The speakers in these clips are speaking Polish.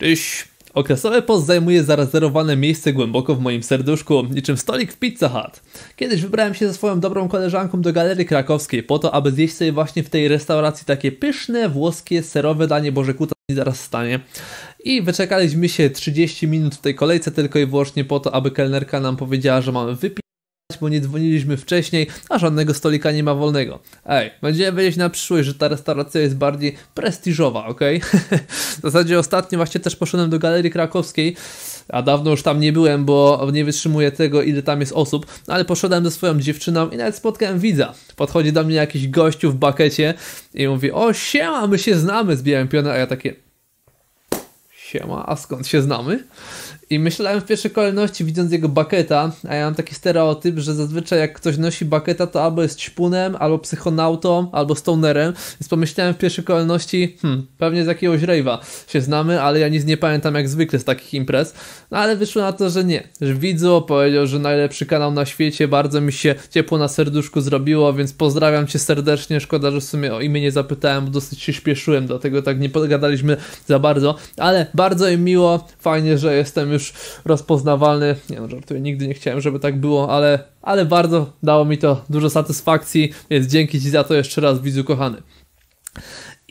Czyś Okresowe post zajmuje zarezerwowane miejsce głęboko w moim serduszku, niczym stolik w Pizza Hut. Kiedyś wybrałem się ze swoją dobrą koleżanką do Galerii Krakowskiej po to, aby zjeść sobie właśnie w tej restauracji takie pyszne włoskie serowe danie Bożekuta zaraz stanie. I wyczekaliśmy się 30 minut w tej kolejce tylko i wyłącznie po to, aby kelnerka nam powiedziała, że mamy wypić bo nie dzwoniliśmy wcześniej, a żadnego stolika nie ma wolnego. Ej, będziemy wiedzieć na przyszłość, że ta restauracja jest bardziej prestiżowa, ok? w zasadzie ostatnio właśnie też poszedłem do Galerii Krakowskiej, a dawno już tam nie byłem, bo nie wytrzymuję tego, ile tam jest osób, ale poszedłem ze swoją dziewczyną i nawet spotkałem widza. Podchodzi do mnie jakiś gościu w bakecie i mówi, o siema, my się znamy z Białym Pionem, a ja takie... Siema, a skąd się znamy? I myślałem w pierwszej kolejności, widząc jego baketa, a ja mam taki stereotyp, że zazwyczaj jak ktoś nosi baketa, to albo jest śpunem, albo psychonautą, albo stonerem, więc pomyślałem w pierwszej kolejności, hmm, pewnie z jakiegoś rave'a się znamy, ale ja nic nie pamiętam jak zwykle z takich imprez, no ale wyszło na to, że nie, że widzę, powiedział, że najlepszy kanał na świecie, bardzo mi się ciepło na serduszku zrobiło, więc pozdrawiam cię serdecznie, szkoda, że w sumie o imię nie zapytałem, bo dosyć się śpieszyłem, dlatego tak nie pogadaliśmy za bardzo, ale bardzo im miło, fajnie, że jestem już już rozpoznawalny. Nie no, żartuję, nigdy nie chciałem, żeby tak było, ale, ale bardzo dało mi to dużo satysfakcji, więc dzięki Ci za to jeszcze raz, widzu kochany.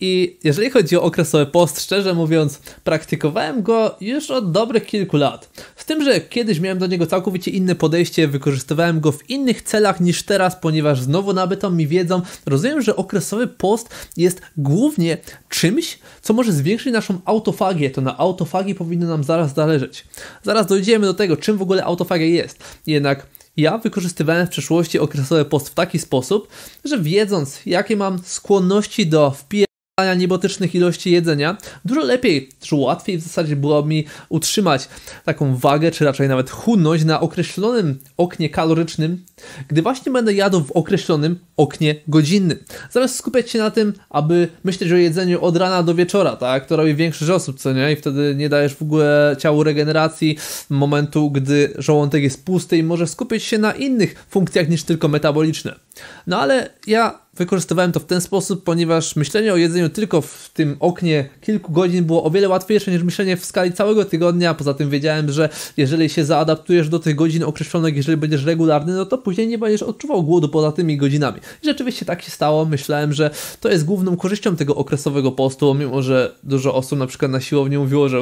I jeżeli chodzi o okresowy post, szczerze mówiąc, praktykowałem go już od dobrych kilku lat. Z tym, że kiedyś miałem do niego całkowicie inne podejście, wykorzystywałem go w innych celach niż teraz, ponieważ znowu nabytą mi wiedzą, rozumiem, że okresowy post jest głównie czymś, co może zwiększyć naszą autofagię. To na autofagii powinno nam zaraz zależeć. Zaraz dojdziemy do tego, czym w ogóle autofagia jest. Jednak ja wykorzystywałem w przeszłości okresowy post w taki sposób, że wiedząc, jakie mam skłonności do wpijania, niebotycznych ilości jedzenia, dużo lepiej, czy łatwiej w zasadzie było mi utrzymać taką wagę, czy raczej nawet chudność na określonym oknie kalorycznym, gdy właśnie będę jadł w określonym oknie godzinnym. Zamiast skupiać się na tym, aby myśleć o jedzeniu od rana do wieczora, tak, to robi większość osób, co nie? I wtedy nie dajesz w ogóle ciału regeneracji, momentu, gdy żołądek jest pusty i może skupić się na innych funkcjach niż tylko metaboliczne. No ale ja wykorzystywałem to w ten sposób, ponieważ myślenie o jedzeniu tylko w tym oknie kilku godzin było o wiele łatwiejsze niż myślenie w skali całego tygodnia. Poza tym wiedziałem, że jeżeli się zaadaptujesz do tych godzin określonych, jeżeli będziesz regularny, no to później nie będziesz odczuwał głodu poza tymi godzinami. I rzeczywiście tak się stało. Myślałem, że to jest główną korzyścią tego okresowego postu, mimo że dużo osób na przykład na siłowni mówiło, że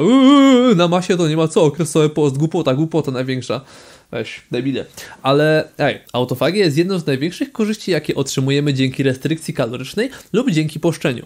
na masie to nie ma co, okresowy post, głupota, głupota największa. Weź, debile. Ale ej, autofagia jest jedną z największych korzyści, jakie otrzymujemy dzięki restrykcji kalorycznej lub dzięki poszczeniu.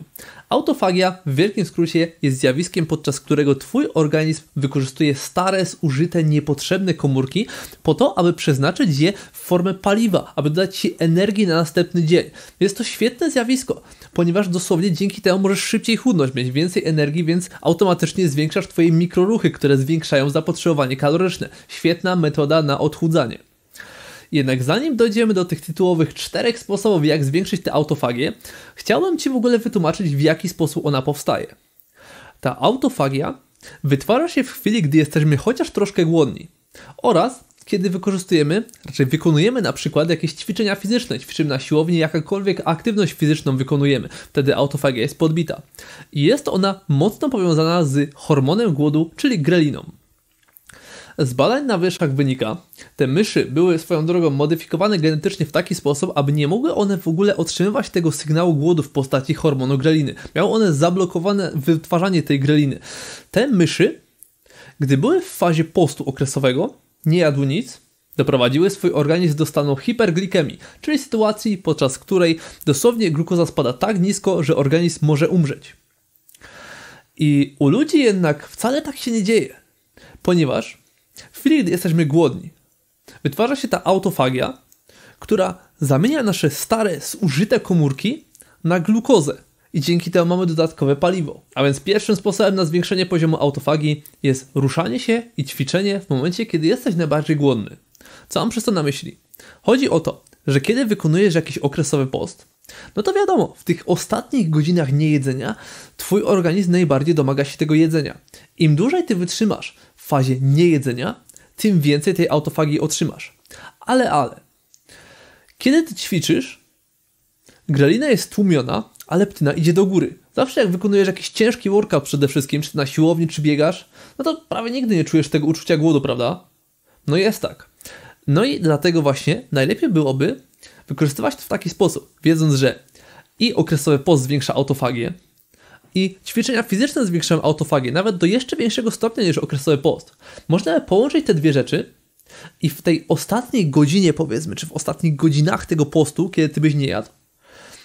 Autofagia w wielkim skrócie jest zjawiskiem, podczas którego Twój organizm wykorzystuje stare, zużyte, niepotrzebne komórki po to, aby przeznaczyć je w formę paliwa, aby dodać Ci energii na następny dzień. Jest to świetne zjawisko, ponieważ dosłownie dzięki temu możesz szybciej chudnąć, mieć więcej energii, więc automatycznie zwiększasz Twoje mikroruchy, które zwiększają zapotrzebowanie kaloryczne. Świetna metoda na odchudzanie. Jednak zanim dojdziemy do tych tytułowych czterech sposobów, jak zwiększyć tę autofagię, chciałbym Ci w ogóle wytłumaczyć, w jaki sposób ona powstaje. Ta autofagia wytwarza się w chwili, gdy jesteśmy chociaż troszkę głodni oraz kiedy wykorzystujemy, raczej wykonujemy na przykład jakieś ćwiczenia fizyczne, ćwiczymy na siłowni, jakakolwiek aktywność fizyczną wykonujemy, wtedy autofagia jest podbita. I jest ona mocno powiązana z hormonem głodu, czyli greliną. Z badań na wyszkach wynika, te myszy były swoją drogą modyfikowane genetycznie w taki sposób, aby nie mogły one w ogóle otrzymywać tego sygnału głodu w postaci hormonu greliny. Miały one zablokowane wytwarzanie tej greliny. Te myszy, gdy były w fazie postu okresowego, nie jadły nic, doprowadziły swój organizm do stanu hiperglikemii, czyli sytuacji, podczas której dosłownie glukoza spada tak nisko, że organizm może umrzeć. I u ludzi jednak wcale tak się nie dzieje, ponieważ w chwili, gdy jesteśmy głodni, wytwarza się ta autofagia, która zamienia nasze stare, zużyte komórki na glukozę i dzięki temu mamy dodatkowe paliwo. A więc pierwszym sposobem na zwiększenie poziomu autofagii jest ruszanie się i ćwiczenie w momencie, kiedy jesteś najbardziej głodny. Co mam przez to na myśli? Chodzi o to, że kiedy wykonujesz jakiś okresowy post, no to wiadomo, w tych ostatnich godzinach niejedzenia twój organizm najbardziej domaga się tego jedzenia. Im dłużej ty wytrzymasz fazie niejedzenia, tym więcej tej autofagii otrzymasz. Ale, ale. Kiedy ty ćwiczysz, grelina jest tłumiona, a leptyna idzie do góry. Zawsze jak wykonujesz jakiś ciężki workout przede wszystkim, czy na siłowni, czy biegasz, no to prawie nigdy nie czujesz tego uczucia głodu, prawda? No jest tak. No i dlatego właśnie najlepiej byłoby wykorzystywać to w taki sposób, wiedząc, że i okresowy post zwiększa autofagię, i ćwiczenia fizyczne zwiększają autofagię nawet do jeszcze większego stopnia niż okresowy post. Można połączyć te dwie rzeczy i w tej ostatniej godzinie, powiedzmy, czy w ostatnich godzinach tego postu, kiedy ty byś nie jadł,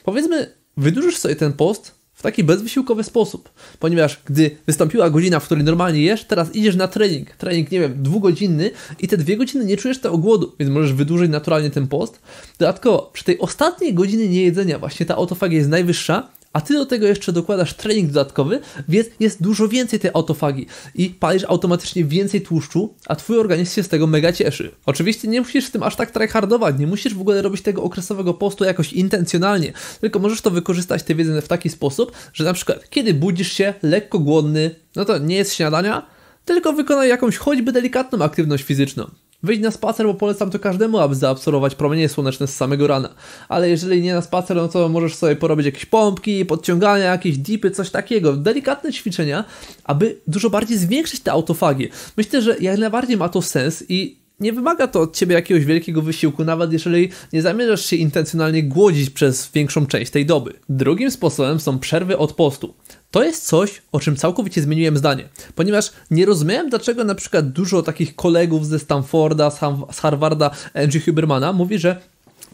powiedzmy, wydłużysz sobie ten post w taki bezwysiłkowy sposób, ponieważ gdy wystąpiła godzina, w której normalnie jesz, teraz idziesz na trening, trening, nie wiem, dwugodzinny i te dwie godziny nie czujesz tego głodu, więc możesz wydłużyć naturalnie ten post. Dodatkowo, przy tej ostatniej godzinie niejedzenia właśnie ta autofagia jest najwyższa a ty do tego jeszcze dokładasz trening dodatkowy, więc jest dużo więcej tej autofagi i palisz automatycznie więcej tłuszczu, a twój organizm się z tego mega cieszy. Oczywiście nie musisz w tym aż tak tryhardować, nie musisz w ogóle robić tego okresowego postu jakoś intencjonalnie, tylko możesz to wykorzystać tę wiedzę w taki sposób, że na przykład kiedy budzisz się lekko głodny, no to nie jest śniadania, tylko wykonaj jakąś choćby delikatną aktywność fizyczną. Wyjdź na spacer, bo polecam to każdemu, aby zaabsorbować promienie słoneczne z samego rana. Ale jeżeli nie na spacer, no to możesz sobie porobić jakieś pompki, podciągania, jakieś dipy, coś takiego. Delikatne ćwiczenia, aby dużo bardziej zwiększyć tę autofagię. Myślę, że jak najbardziej ma to sens i nie wymaga to od ciebie jakiegoś wielkiego wysiłku, nawet jeżeli nie zamierzasz się intencjonalnie głodzić przez większą część tej doby. Drugim sposobem są przerwy od postu. To jest coś, o czym całkowicie zmieniłem zdanie, ponieważ nie rozumiałem, dlaczego na przykład dużo takich kolegów ze Stanforda, z Harvarda, Angie Hubermana mówi, że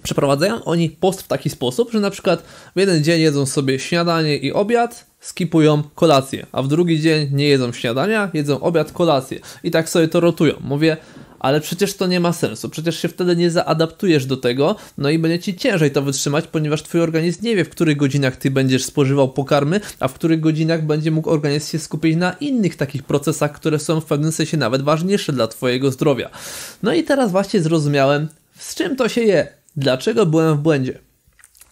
przeprowadzają oni post w taki sposób, że na przykład w jeden dzień jedzą sobie śniadanie i obiad, skipują kolację, a w drugi dzień nie jedzą śniadania, jedzą obiad, kolację i tak sobie to rotują. Mówię, ale przecież to nie ma sensu, przecież się wtedy nie zaadaptujesz do tego, no i będzie ci ciężej to wytrzymać, ponieważ twój organizm nie wie, w których godzinach ty będziesz spożywał pokarmy, a w których godzinach będzie mógł organizm się skupić na innych takich procesach, które są w pewnym sensie nawet ważniejsze dla twojego zdrowia. No i teraz właśnie zrozumiałem, z czym to się je, dlaczego byłem w błędzie.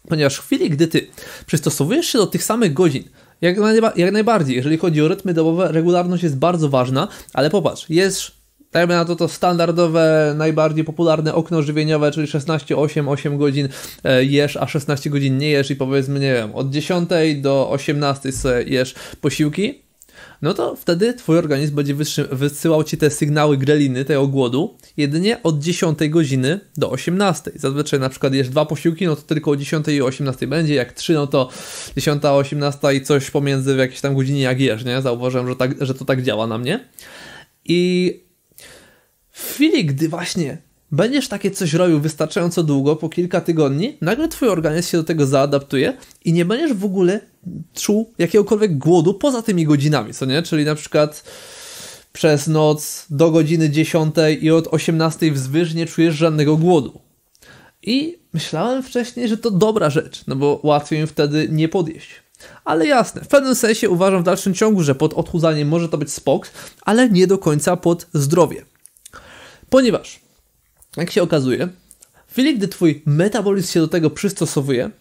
Ponieważ w chwili, gdy ty przystosowujesz się do tych samych godzin, jak, najba jak najbardziej, jeżeli chodzi o rytmy dobowe, regularność jest bardzo ważna, ale popatrz, jesz dajmy na to to standardowe, najbardziej popularne okno żywieniowe, czyli 16, 8, 8 godzin e, jesz, a 16 godzin nie jesz i powiedzmy, nie wiem, od 10 do 18 jesz posiłki, no to wtedy twój organizm będzie wysyłał ci te sygnały greliny, tego głodu, jedynie od 10 godziny do 18. Zazwyczaj na przykład jesz dwa posiłki, no to tylko o 10 i 18 będzie, jak 3, no to 10, 18 i coś pomiędzy w jakiejś tam godzinie jak jesz, nie? Zauważyłem, że, tak, że to tak działa na mnie. I w chwili, gdy właśnie będziesz takie coś robił wystarczająco długo, po kilka tygodni, nagle twój organizm się do tego zaadaptuje i nie będziesz w ogóle czuł jakiegokolwiek głodu poza tymi godzinami, co nie? Czyli na przykład przez noc do godziny 10 i od 18 wzwyż nie czujesz żadnego głodu. I myślałem wcześniej, że to dobra rzecz, no bo łatwiej mi wtedy nie podjeść. Ale jasne, w pewnym sensie uważam w dalszym ciągu, że pod odchudzaniem może to być spok, ale nie do końca pod zdrowie. Ponieważ, jak się okazuje, w chwili, gdy twój metabolizm się do tego przystosowuje,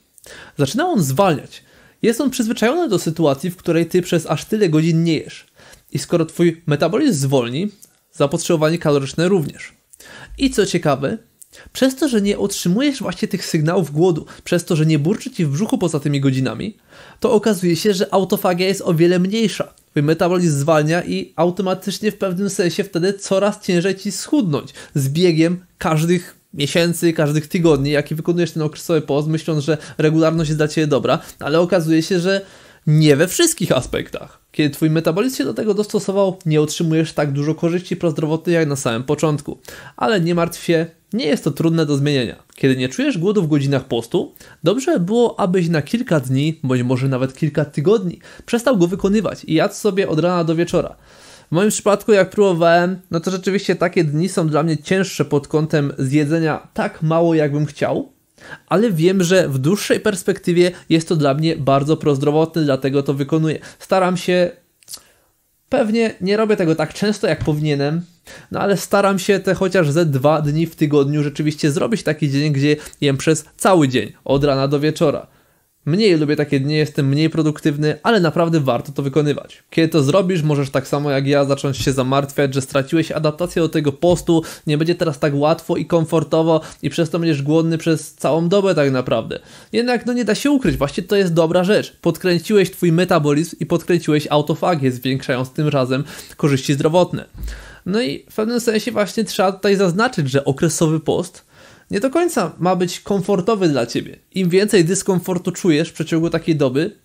zaczyna on zwalniać. Jest on przyzwyczajony do sytuacji, w której ty przez aż tyle godzin nie jesz. I skoro twój metabolizm zwolni, zapotrzebowanie kaloryczne również. I co ciekawe, przez to, że nie otrzymujesz właśnie tych sygnałów głodu, przez to, że nie burczy ci w brzuchu poza tymi godzinami, to okazuje się, że autofagia jest o wiele mniejsza metabolizm zwalnia i automatycznie w pewnym sensie wtedy coraz ciężej ci schudnąć z biegiem każdych miesięcy, każdych tygodni, jaki wykonujesz ten okresowy post, myśląc, że regularność jest dla ciebie dobra, ale okazuje się, że nie we wszystkich aspektach. Kiedy twój metabolizm się do tego dostosował, nie otrzymujesz tak dużo korzyści prozdrowotnych jak na samym początku. Ale nie martw się, nie jest to trudne do zmienienia. Kiedy nie czujesz głodu w godzinach postu, dobrze było, abyś na kilka dni, bądź może nawet kilka tygodni, przestał go wykonywać i jadł sobie od rana do wieczora. W moim przypadku, jak próbowałem, no to rzeczywiście takie dni są dla mnie cięższe pod kątem zjedzenia tak mało, jakbym chciał, ale wiem, że w dłuższej perspektywie jest to dla mnie bardzo prozdrowotne, dlatego to wykonuję. Staram się, pewnie nie robię tego tak często jak powinienem, no ale staram się te chociaż ze dwa dni w tygodniu rzeczywiście zrobić taki dzień, gdzie jem przez cały dzień, od rana do wieczora. Mniej lubię takie dni, jestem mniej produktywny, ale naprawdę warto to wykonywać. Kiedy to zrobisz, możesz tak samo jak ja zacząć się zamartwiać, że straciłeś adaptację do tego postu, nie będzie teraz tak łatwo i komfortowo i przez to będziesz głodny przez całą dobę tak naprawdę. Jednak no nie da się ukryć, właśnie to jest dobra rzecz. Podkręciłeś twój metabolizm i podkręciłeś autofagię, zwiększając tym razem korzyści zdrowotne. No i w pewnym sensie właśnie trzeba tutaj zaznaczyć, że okresowy post nie do końca ma być komfortowy dla ciebie. Im więcej dyskomfortu czujesz w przeciągu takiej doby,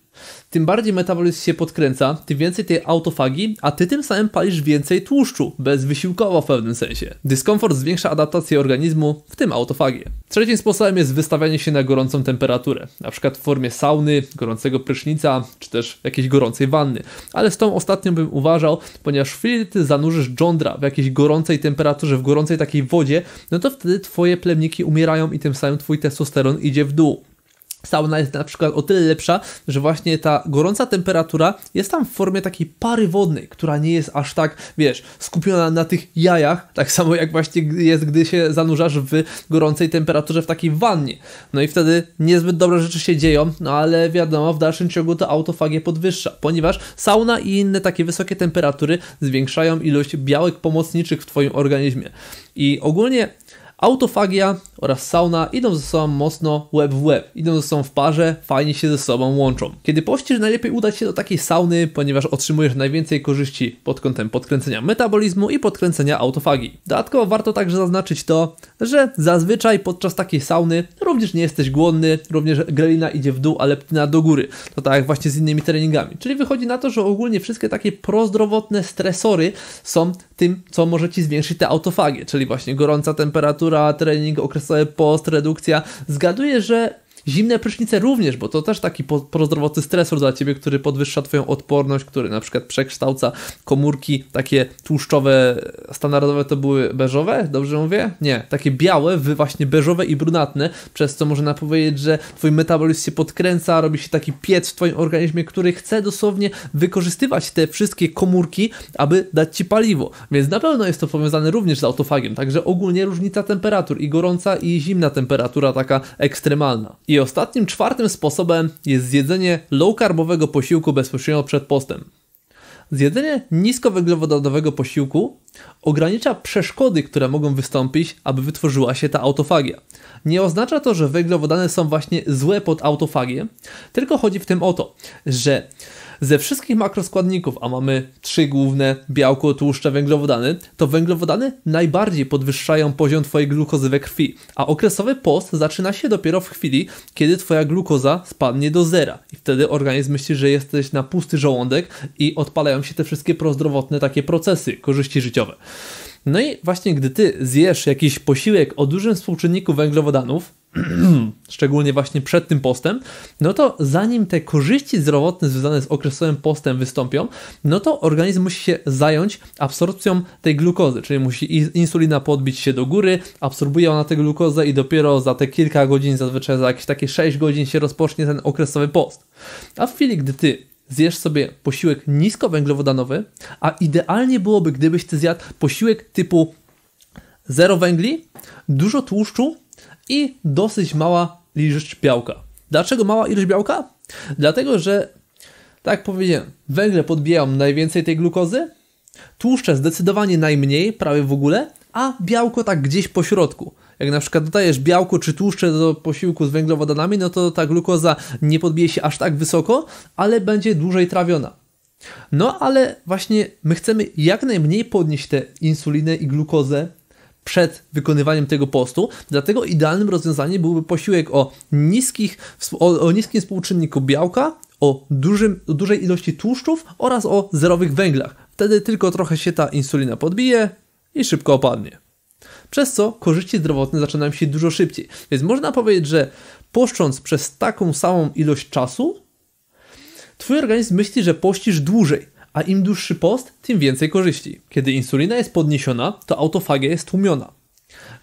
tym bardziej metabolizm się podkręca, tym więcej tej autofagi, a ty tym samym palisz więcej tłuszczu, bezwysiłkowo w pewnym sensie. Dyskomfort zwiększa adaptację organizmu, w tym autofagię. Trzecim sposobem jest wystawianie się na gorącą temperaturę, na przykład w formie sauny, gorącego prysznica, czy też jakiejś gorącej wanny. Ale z tą ostatnią bym uważał, ponieważ w chwili ty zanurzysz jądra w jakiejś gorącej temperaturze, w gorącej takiej wodzie, no to wtedy twoje plemniki umierają i tym samym twój testosteron idzie w dół. Sauna jest na przykład o tyle lepsza, że właśnie ta gorąca temperatura jest tam w formie takiej pary wodnej, która nie jest aż tak, wiesz, skupiona na tych jajach, tak samo jak właśnie jest, gdy się zanurzasz w gorącej temperaturze w takiej wannie. No i wtedy niezbyt dobre rzeczy się dzieją, no ale wiadomo, w dalszym ciągu to autofagię podwyższa, ponieważ sauna i inne takie wysokie temperatury zwiększają ilość białek pomocniczych w Twoim organizmie. I ogólnie Autofagia oraz sauna idą ze sobą mocno łeb w łeb, idą ze sobą w parze, fajnie się ze sobą łączą. Kiedy pościsz, najlepiej udać się do takiej sauny, ponieważ otrzymujesz najwięcej korzyści pod kątem podkręcenia metabolizmu i podkręcenia autofagii. Dodatkowo warto także zaznaczyć to, że zazwyczaj podczas takiej sauny również nie jesteś głodny, również grelina idzie w dół, a leptyna do góry. To tak jak właśnie z innymi treningami. Czyli wychodzi na to, że ogólnie wszystkie takie prozdrowotne stresory są tym, co może Ci zwiększyć te autofagie, czyli właśnie gorąca temperatura, trening, okresowy post, redukcja. Zgaduję, że Zimne prysznice również, bo to też taki prozdrowotny stresor dla ciebie, który podwyższa twoją odporność, który na przykład przekształca komórki takie tłuszczowe, standardowe to były beżowe, dobrze mówię? Nie, takie białe, wy właśnie beżowe i brunatne, przez co można powiedzieć, że twój metabolizm się podkręca, robi się taki piec w twoim organizmie, który chce dosłownie wykorzystywać te wszystkie komórki, aby dać ci paliwo. Więc na pewno jest to powiązane również z autofagiem, także ogólnie różnica temperatur i gorąca i zimna temperatura taka ekstremalna. I i ostatnim, czwartym sposobem jest zjedzenie low-carbowego posiłku bezpośrednio przed postem. Zjedzenie niskowęglowodanowego posiłku ogranicza przeszkody, które mogą wystąpić, aby wytworzyła się ta autofagia. Nie oznacza to, że węglowodany są właśnie złe pod autofagię, tylko chodzi w tym o to, że ze wszystkich makroskładników, a mamy trzy główne, białko, tłuszcze, węglowodany, to węglowodany najbardziej podwyższają poziom Twojej glukozy we krwi, a okresowy post zaczyna się dopiero w chwili, kiedy Twoja glukoza spadnie do zera i wtedy organizm myśli, że jesteś na pusty żołądek i odpalają się te wszystkie prozdrowotne takie procesy, korzyści życiowe. No i właśnie gdy Ty zjesz jakiś posiłek o dużym współczynniku węglowodanów, szczególnie właśnie przed tym postem, no to zanim te korzyści zdrowotne związane z okresowym postem wystąpią, no to organizm musi się zająć absorpcją tej glukozy, czyli musi insulina podbić się do góry, absorbuje ona tę glukozę i dopiero za te kilka godzin, zazwyczaj za jakieś takie 6 godzin się rozpocznie ten okresowy post. A w chwili, gdy ty zjesz sobie posiłek niskowęglowodanowy, a idealnie byłoby, gdybyś ty zjadł posiłek typu zero węgli, dużo tłuszczu i dosyć mała ilość białka. Dlaczego mała ilość białka? Dlatego, że tak powiedziałem, węgle podbijają najwięcej tej glukozy, tłuszcze zdecydowanie najmniej, prawie w ogóle, a białko tak gdzieś po środku. Jak na przykład dodajesz białko czy tłuszcze do posiłku z węglowodanami, no to ta glukoza nie podbije się aż tak wysoko, ale będzie dłużej trawiona. No ale właśnie my chcemy jak najmniej podnieść tę insulinę i glukozę przed wykonywaniem tego postu, dlatego idealnym rozwiązaniem byłby posiłek o, niskich, o, o niskim współczynniku białka, o, dużym, o dużej ilości tłuszczów oraz o zerowych węglach. Wtedy tylko trochę się ta insulina podbije i szybko opadnie. Przez co korzyści zdrowotne zaczynają się dużo szybciej. Więc można powiedzieć, że poszcząc przez taką samą ilość czasu, Twój organizm myśli, że pościsz dłużej, a im dłuższy post, tym więcej korzyści. Kiedy insulina jest podniesiona, to autofagia jest tłumiona.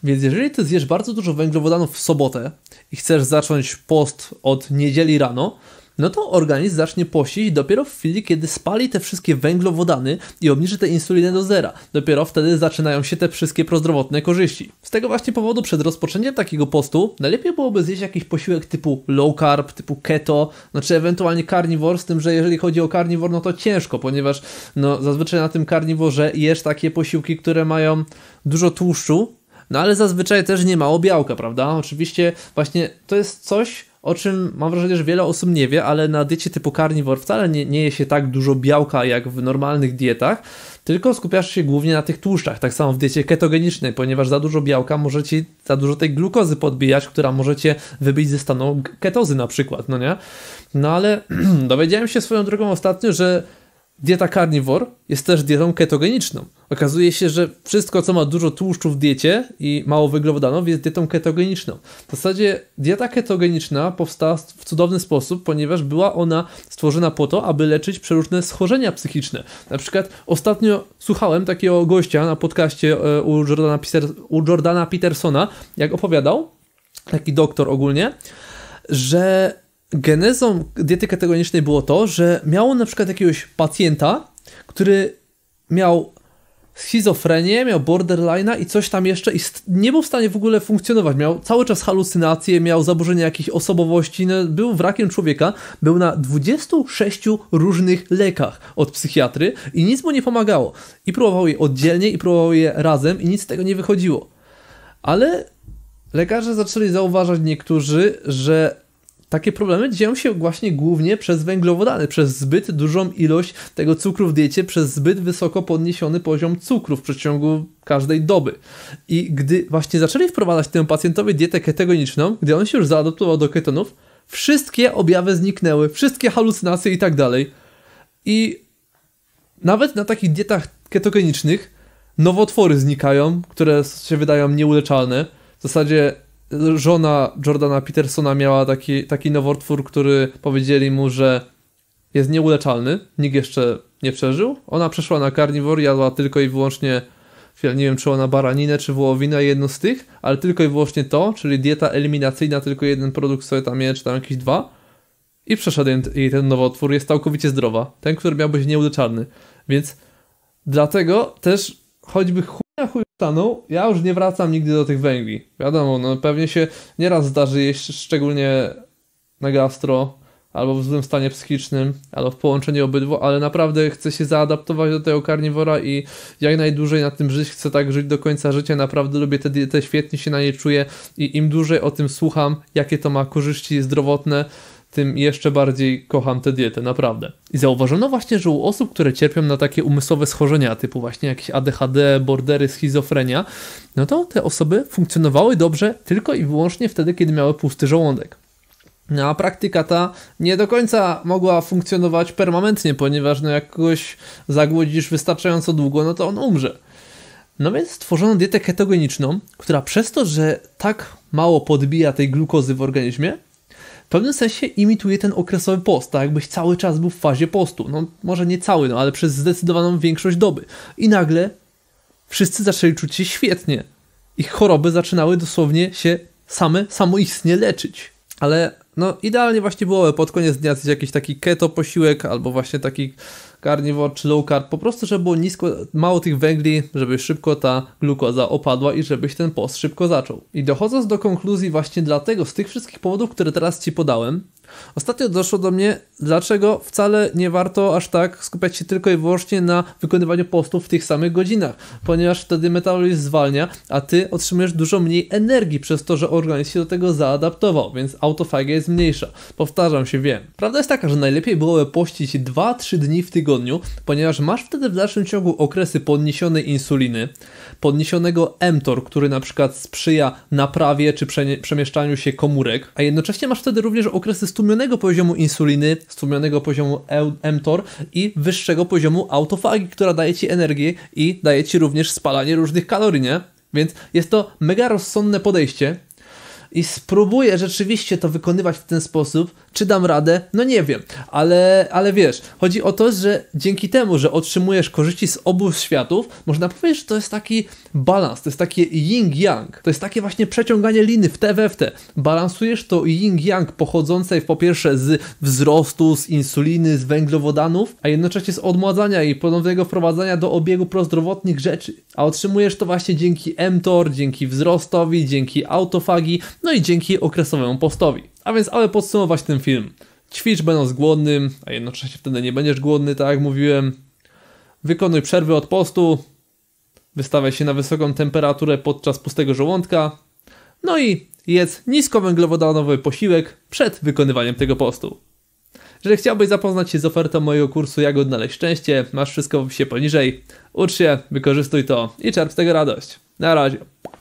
Więc jeżeli ty zjesz bardzo dużo węglowodanów w sobotę i chcesz zacząć post od niedzieli rano, no to organizm zacznie pościć dopiero w chwili, kiedy spali te wszystkie węglowodany i obniży tę insulinę do zera. Dopiero wtedy zaczynają się te wszystkie prozdrowotne korzyści. Z tego właśnie powodu przed rozpoczęciem takiego postu najlepiej byłoby zjeść jakiś posiłek typu low carb, typu keto, znaczy ewentualnie carnivore, z tym, że jeżeli chodzi o carnivore, no to ciężko, ponieważ no, zazwyczaj na tym carnivorze jesz takie posiłki, które mają dużo tłuszczu, no ale zazwyczaj też nie mało białka, prawda? Oczywiście właśnie to jest coś, o czym mam wrażenie, że wiele osób nie wie, ale na diecie typu carnivore wcale nie, nie je się tak dużo białka jak w normalnych dietach, tylko skupiasz się głównie na tych tłuszczach, tak samo w diecie ketogenicznej, ponieważ za dużo białka może ci za dużo tej glukozy podbijać, która może cię wybić ze stanu ketozy na przykład, no nie? No ale dowiedziałem się swoją drogą ostatnio, że dieta carnivore jest też dietą ketogeniczną. Okazuje się, że wszystko, co ma dużo tłuszczu w diecie i mało węglowodanów, jest dietą ketogeniczną. W zasadzie dieta ketogeniczna powstała w cudowny sposób, ponieważ była ona stworzona po to, aby leczyć przeróżne schorzenia psychiczne. Na przykład ostatnio słuchałem takiego gościa na podcaście e, u Jordana, Peter, u Jordana Petersona, jak opowiadał, taki doktor ogólnie, że genezą diety ketogenicznej było to, że miało na przykład jakiegoś pacjenta, który miał schizofrenię, miał borderline'a i coś tam jeszcze i nie był w stanie w ogóle funkcjonować. Miał cały czas halucynacje, miał zaburzenia jakiejś osobowości, no, był wrakiem człowieka, był na 26 różnych lekach od psychiatry i nic mu nie pomagało. I próbował je oddzielnie i próbował je razem i nic z tego nie wychodziło. Ale lekarze zaczęli zauważać niektórzy, że takie problemy dzieją się właśnie głównie przez węglowodany, przez zbyt dużą ilość tego cukru w diecie, przez zbyt wysoko podniesiony poziom cukru w przeciągu każdej doby. I gdy właśnie zaczęli wprowadzać temu pacjentowi dietę ketogeniczną, gdy on się już zaadoptował do ketonów, wszystkie objawy zniknęły, wszystkie halucynacje i tak dalej. I nawet na takich dietach ketogenicznych nowotwory znikają, które się wydają nieuleczalne. W zasadzie żona Jordana Petersona miała taki, taki nowotwór, który powiedzieli mu, że jest nieuleczalny, nikt jeszcze nie przeżył. Ona przeszła na karniwor, jadła tylko i wyłącznie, nie wiem czy ona baraninę czy wołowinę, jedno z tych, ale tylko i wyłącznie to, czyli dieta eliminacyjna, tylko jeden produkt sobie tam je, czy tam jakieś dwa. I przeszedł jej ten nowotwór, jest całkowicie zdrowa. Ten, który miał być nieuleczalny. Więc dlatego też choćby chuja chuj stanął, ja już nie wracam nigdy do tych węgli. Wiadomo, no pewnie się nieraz zdarzy jeść, szczególnie na gastro, albo w złym stanie psychicznym, albo w połączeniu obydwu, ale naprawdę chcę się zaadaptować do tego karniwora i jak najdłużej na tym żyć, chcę tak żyć do końca życia, naprawdę lubię tę dietę, świetnie się na niej czuję i im dłużej o tym słucham, jakie to ma korzyści zdrowotne, tym jeszcze bardziej kocham tę dietę, naprawdę. I zauważono właśnie, że u osób, które cierpią na takie umysłowe schorzenia, typu właśnie jakieś ADHD, bordery, schizofrenia, no to te osoby funkcjonowały dobrze tylko i wyłącznie wtedy, kiedy miały pusty żołądek. No, a praktyka ta nie do końca mogła funkcjonować permanentnie, ponieważ no, jak kogoś zagłodzisz wystarczająco długo, no to on umrze. No więc stworzono dietę ketogeniczną, która przez to, że tak mało podbija tej glukozy w organizmie, pewnym sensie imituje ten okresowy post, tak jakbyś cały czas był w fazie postu. No może nie cały, no ale przez zdecydowaną większość doby. I nagle wszyscy zaczęli czuć się świetnie. Ich choroby zaczynały dosłownie się same samoistnie leczyć. Ale no idealnie właśnie byłoby pod koniec dnia coś jakiś taki keto posiłek albo właśnie taki carnivore czy low carb, po prostu żeby było nisko, mało tych węgli, żeby szybko ta glukoza opadła i żebyś ten post szybko zaczął. I dochodząc do konkluzji właśnie dlatego, z tych wszystkich powodów, które teraz Ci podałem, Ostatnio doszło do mnie, dlaczego wcale nie warto aż tak skupiać się tylko i wyłącznie na wykonywaniu postów w tych samych godzinach, ponieważ wtedy metabolizm zwalnia, a ty otrzymujesz dużo mniej energii przez to, że organizm się do tego zaadaptował, więc autofagia jest mniejsza. Powtarzam się, wiem. Prawda jest taka, że najlepiej byłoby pościć 2-3 dni w tygodniu, ponieważ masz wtedy w dalszym ciągu okresy podniesionej insuliny, podniesionego mTOR, który na przykład sprzyja naprawie czy przemieszczaniu się komórek, a jednocześnie masz wtedy również okresy stu stłumionego poziomu insuliny, stłumionego poziomu e mTOR i wyższego poziomu autofagi, która daje ci energię i daje ci również spalanie różnych kalorii, nie? Więc jest to mega rozsądne podejście, i spróbuję rzeczywiście to wykonywać w ten sposób, czy dam radę, no nie wiem, ale, ale wiesz, chodzi o to, że dzięki temu, że otrzymujesz korzyści z obu światów, można powiedzieć, że to jest taki balans, to jest takie yin-yang, to jest takie właśnie przeciąganie liny w te we w te. Balansujesz to yin-yang pochodzącej po pierwsze z wzrostu, z insuliny, z węglowodanów, a jednocześnie z odmładzania i ponownego wprowadzania do obiegu prozdrowotnych rzeczy. A otrzymujesz to właśnie dzięki mTOR, dzięki wzrostowi, dzięki autofagii, no i dzięki okresowemu postowi. A więc, ale podsumować ten film. Ćwicz będąc głodnym, a jednocześnie wtedy nie będziesz głodny, tak jak mówiłem. Wykonuj przerwy od postu, wystawiaj się na wysoką temperaturę podczas pustego żołądka, no i jedz niskowęglowodanowy posiłek przed wykonywaniem tego postu. Jeżeli chciałbyś zapoznać się z ofertą mojego kursu Jak odnaleźć szczęście, masz wszystko w opisie poniżej. Ucz się, wykorzystuj to i czerp z tego radość. Na razie.